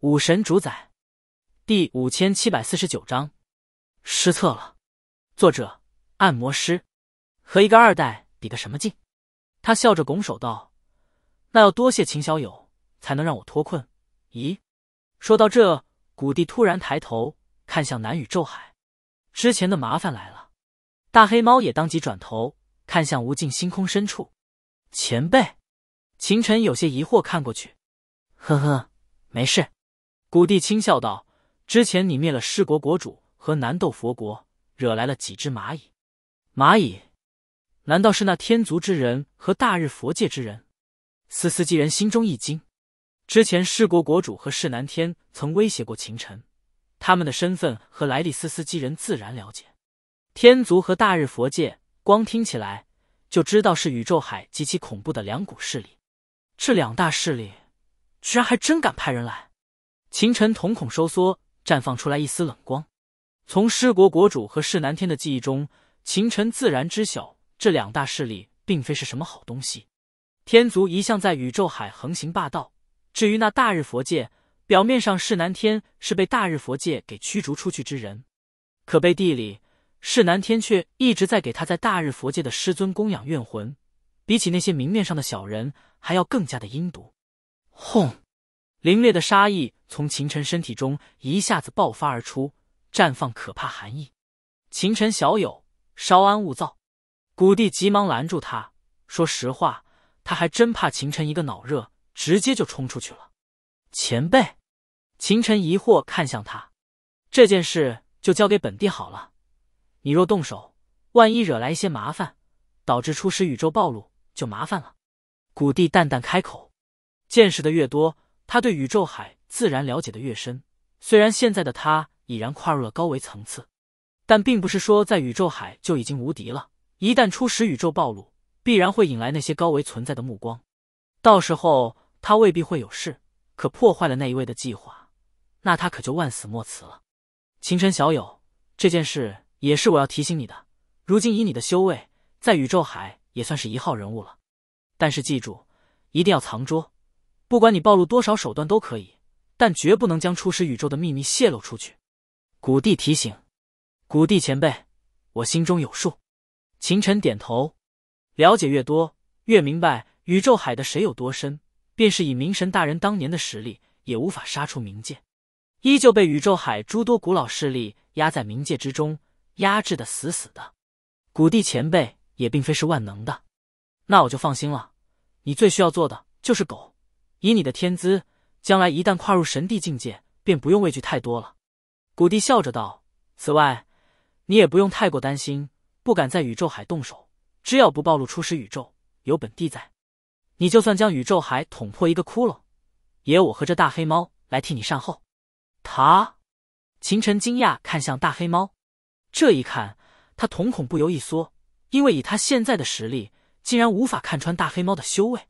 武神主宰第五千七百四十九章失策了。作者按摩师和一个二代比个什么劲？他笑着拱手道：“那要多谢秦小友，才能让我脱困。”咦，说到这，古帝突然抬头看向南宇宙海，之前的麻烦来了。大黑猫也当即转头看向无尽星空深处。前辈，秦晨有些疑惑看过去：“呵呵，没事。”古帝轻笑道：“之前你灭了尸国国主和南斗佛国，惹来了几只蚂蚁？蚂蚁？难道是那天族之人和大日佛界之人？”司司机人心中一惊。之前尸国国主和世南天曾威胁过秦尘，他们的身份和来历，司司机人自然了解。天族和大日佛界，光听起来就知道是宇宙海极其恐怖的两股势力。这两大势力，居然还真敢派人来！秦尘瞳孔收缩，绽放出来一丝冷光。从尸国国主和噬南天的记忆中，秦尘自然知晓这两大势力并非是什么好东西。天族一向在宇宙海横行霸道，至于那大日佛界，表面上噬南天是被大日佛界给驱逐出去之人，可背地里噬南天却一直在给他在大日佛界的师尊供养怨魂。比起那些明面上的小人，还要更加的阴毒。轰！凌冽的杀意从秦尘身体中一下子爆发而出，绽放可怕寒意。秦尘小友，稍安勿躁。古帝急忙拦住他，说实话，他还真怕秦尘一个脑热，直接就冲出去了。前辈，秦尘疑惑看向他，这件事就交给本帝好了。你若动手，万一惹来一些麻烦，导致初始宇宙暴露，就麻烦了。古帝淡淡开口，见识的越多。他对宇宙海自然了解的越深，虽然现在的他已然跨入了高维层次，但并不是说在宇宙海就已经无敌了。一旦初始宇宙暴露，必然会引来那些高维存在的目光，到时候他未必会有事，可破坏了那一位的计划，那他可就万死莫辞了。秦尘小友，这件事也是我要提醒你的。如今以你的修为，在宇宙海也算是一号人物了，但是记住，一定要藏拙。不管你暴露多少手段都可以，但绝不能将初始宇宙的秘密泄露出去。古帝提醒：“古帝前辈，我心中有数。”秦尘点头。了解越多，越明白宇宙海的水有多深。便是以明神大人当年的实力，也无法杀出冥界，依旧被宇宙海诸多古老势力压在冥界之中，压制的死死的。古帝前辈也并非是万能的，那我就放心了。你最需要做的就是狗。以你的天资，将来一旦跨入神帝境界，便不用畏惧太多了。古帝笑着道：“此外，你也不用太过担心，不敢在宇宙海动手，只要不暴露出始宇宙，有本帝在，你就算将宇宙海捅破一个窟窿，也有我和这大黑猫来替你善后。”他，秦晨惊讶看向大黑猫，这一看，他瞳孔不由一缩，因为以他现在的实力，竟然无法看穿大黑猫的修为。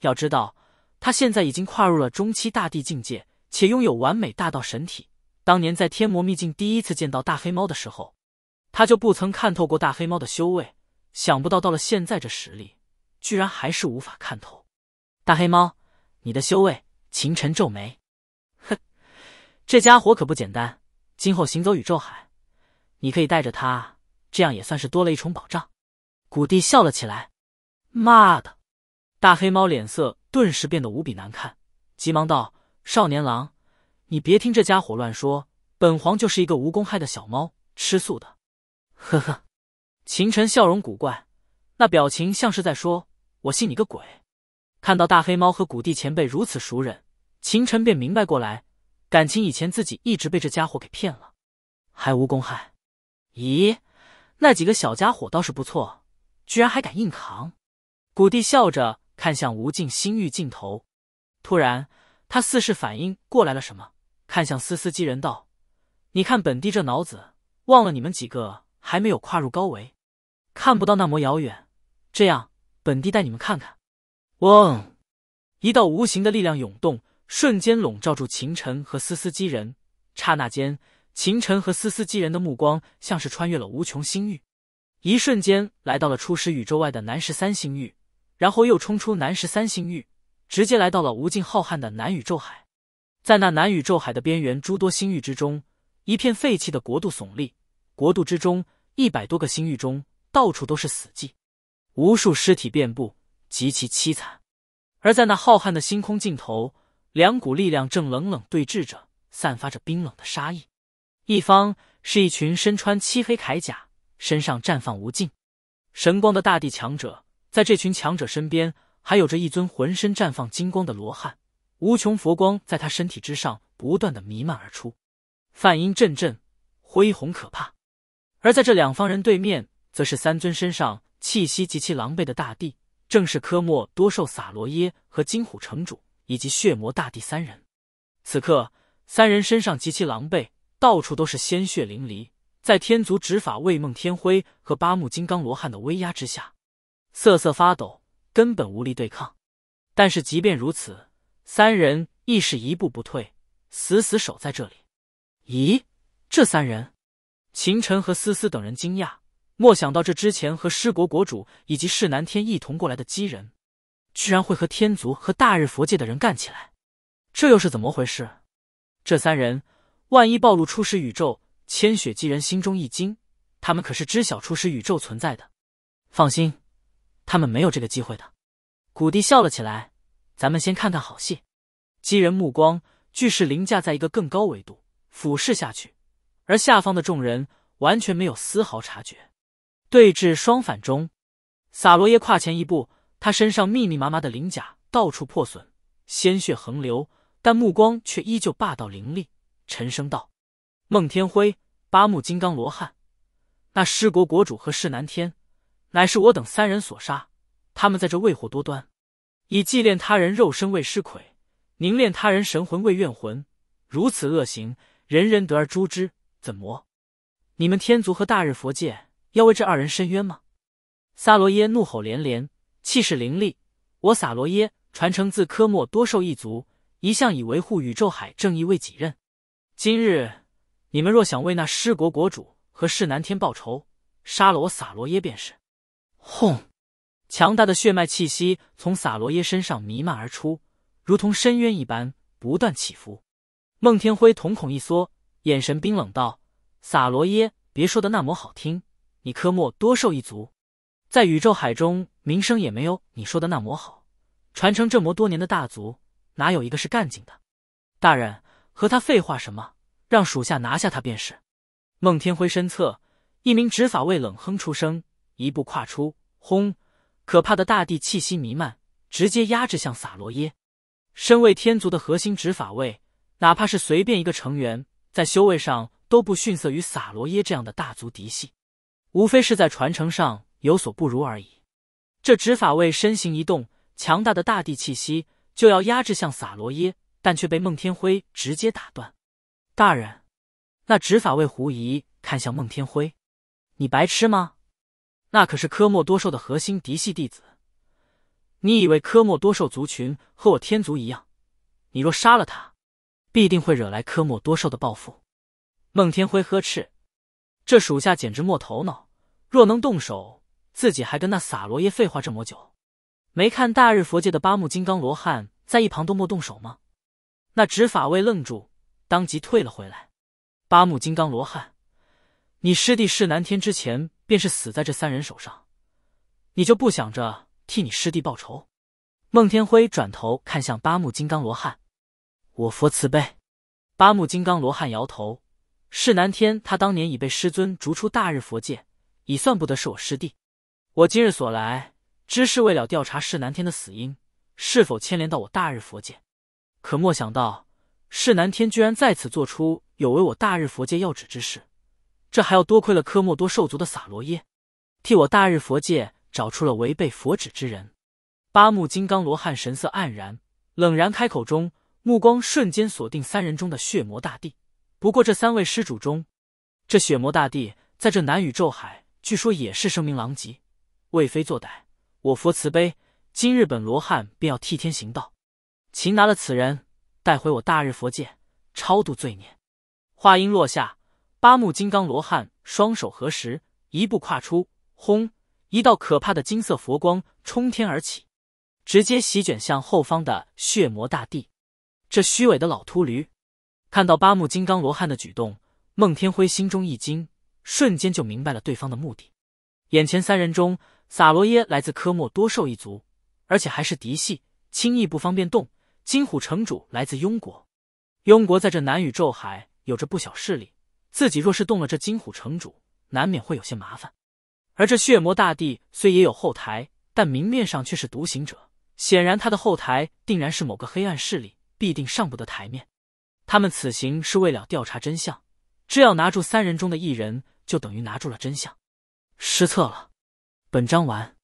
要知道。他现在已经跨入了中期大帝境界，且拥有完美大道神体。当年在天魔秘境第一次见到大黑猫的时候，他就不曾看透过大黑猫的修为。想不到到了现在，这实力居然还是无法看透。大黑猫，你的修为，秦晨皱眉，哼，这家伙可不简单。今后行走宇宙海，你可以带着他，这样也算是多了一重保障。古帝笑了起来，妈的，大黑猫脸色。顿时变得无比难看，急忙道：“少年郎，你别听这家伙乱说，本皇就是一个无公害的小猫，吃素的。”呵呵，秦尘笑容古怪，那表情像是在说：“我信你个鬼！”看到大黑猫和古帝前辈如此熟人，秦尘便明白过来，感情以前自己一直被这家伙给骗了，还无公害？咦，那几个小家伙倒是不错，居然还敢硬扛！古帝笑着。看向无尽星域尽头，突然，他似是反应过来了什么，看向思思机人道：“你看本帝这脑子，忘了你们几个还没有跨入高维，看不到那么遥远。这样，本帝带你们看看。”嗡，一道无形的力量涌动，瞬间笼罩住秦尘和思思机人。刹那间，秦尘和思思机人的目光像是穿越了无穷星域，一瞬间来到了初始宇宙外的南十三星域。然后又冲出南十三星域，直接来到了无尽浩瀚的南宇宙海。在那南宇宙海的边缘诸多星域之中，一片废弃的国度耸立。国度之中，一百多个星域中到处都是死寂，无数尸体遍布，极其凄惨。而在那浩瀚的星空尽头，两股力量正冷冷对峙着，散发着冰冷的杀意。一方是一群身穿漆黑铠甲、身上绽放无尽神光的大地强者。在这群强者身边，还有着一尊浑身绽放金光的罗汉，无穷佛光在他身体之上不断的弥漫而出，梵音阵阵，恢宏可怕。而在这两方人对面，则是三尊身上气息极其狼狈的大地，正是科莫多兽、萨罗耶和金虎城主以及血魔大帝三人。此刻三人身上极其狼狈，到处都是鲜血淋漓，在天族执法魏梦天辉和八目金刚罗汉的威压之下。瑟瑟发抖，根本无力对抗。但是即便如此，三人亦是一步不退，死死守在这里。咦，这三人？秦尘和思思等人惊讶，莫想到这之前和尸国国主以及世南天一同过来的姬人，居然会和天族和大日佛界的人干起来，这又是怎么回事？这三人万一暴露出始宇宙千雪姬人，心中一惊，他们可是知晓初始宇宙存在的。放心。他们没有这个机会的，古帝笑了起来。咱们先看看好戏。几人目光俱是凌驾在一个更高维度，俯视下去，而下方的众人完全没有丝毫察觉。对峙双反中，萨罗耶跨前一步，他身上密密麻麻的鳞甲到处破损，鲜血横流，但目光却依旧霸道凌厉。沉声道：“孟天辉，八木金刚罗汉，那尸国国主和世南天。”乃是我等三人所杀，他们在这为祸多端，以祭炼他人肉身为尸魁，凝炼他人神魂为怨魂，如此恶行，人人得而诛之。怎么，你们天族和大日佛界要为这二人伸冤吗？萨罗耶怒吼连连，气势凌厉。我萨罗耶传承自科莫多兽一族，一向以维护宇宙海正义为己任。今日你们若想为那失国国主和世南天报仇，杀了我萨罗耶便是。轰！强大的血脉气息从萨罗耶身上弥漫而出，如同深渊一般不断起伏。孟天辉瞳孔一缩，眼神冰冷道：“萨罗耶，别说的那么好听，你科莫多兽一族在宇宙海中名声也没有你说的那么好。传承这么多年的大族，哪有一个是干净的？大人，和他废话什么？让属下拿下他便是。”孟天辉身侧一名执法卫冷哼出声。一步跨出，轰！可怕的大地气息弥漫，直接压制向萨罗耶。身为天族的核心执法位，哪怕是随便一个成员，在修为上都不逊色于萨罗耶这样的大族嫡系，无非是在传承上有所不如而已。这执法位身形一动，强大的大地气息就要压制向萨罗耶，但却被孟天辉直接打断。大人，那执法位狐疑看向孟天辉：“你白痴吗？”那可是科莫多兽的核心嫡系弟子，你以为科莫多兽族群和我天族一样？你若杀了他，必定会惹来科莫多兽的报复。孟天辉呵斥：“这属下简直没头脑！若能动手，自己还跟那撒罗耶废话这么久？没看大日佛界的八木金刚罗汉在一旁都没动手吗？”那执法卫愣住，当即退了回来。八木金刚罗汉，你师弟是南天之前。便是死在这三人手上，你就不想着替你师弟报仇？孟天辉转头看向八木金刚罗汉，我佛慈悲。八木金刚罗汉摇头，是南天他当年已被师尊逐出大日佛界，已算不得是我师弟。我今日所来，只是为了调查是南天的死因，是否牵连到我大日佛界。可莫想到，是南天居然在此做出有违我大日佛界要旨之事。这还要多亏了科莫多兽族的萨罗耶，替我大日佛界找出了违背佛旨之人。八目金刚罗汉神色黯然，冷然开口，中目光瞬间锁定三人中的血魔大帝。不过这三位施主中，这血魔大帝在这南宇宙海据说也是声名狼藉，为非作歹。我佛慈悲，今日本罗汉便要替天行道，擒拿了此人，带回我大日佛界超度罪孽。话音落下。八木金刚罗汉双手合十，一步跨出，轰！一道可怕的金色佛光冲天而起，直接席卷向后方的血魔大地。这虚伪的老秃驴，看到八木金刚罗汉的举动，孟天辉心中一惊，瞬间就明白了对方的目的。眼前三人中，萨罗耶来自科莫多兽一族，而且还是嫡系，轻易不方便动。金虎城主来自雍国，雍国在这南宇宙海有着不小势力。自己若是动了这金虎城主，难免会有些麻烦。而这血魔大帝虽也有后台，但明面上却是独行者，显然他的后台定然是某个黑暗势力，必定上不得台面。他们此行是为了调查真相，只要拿住三人中的一人，就等于拿住了真相。失策了。本章完。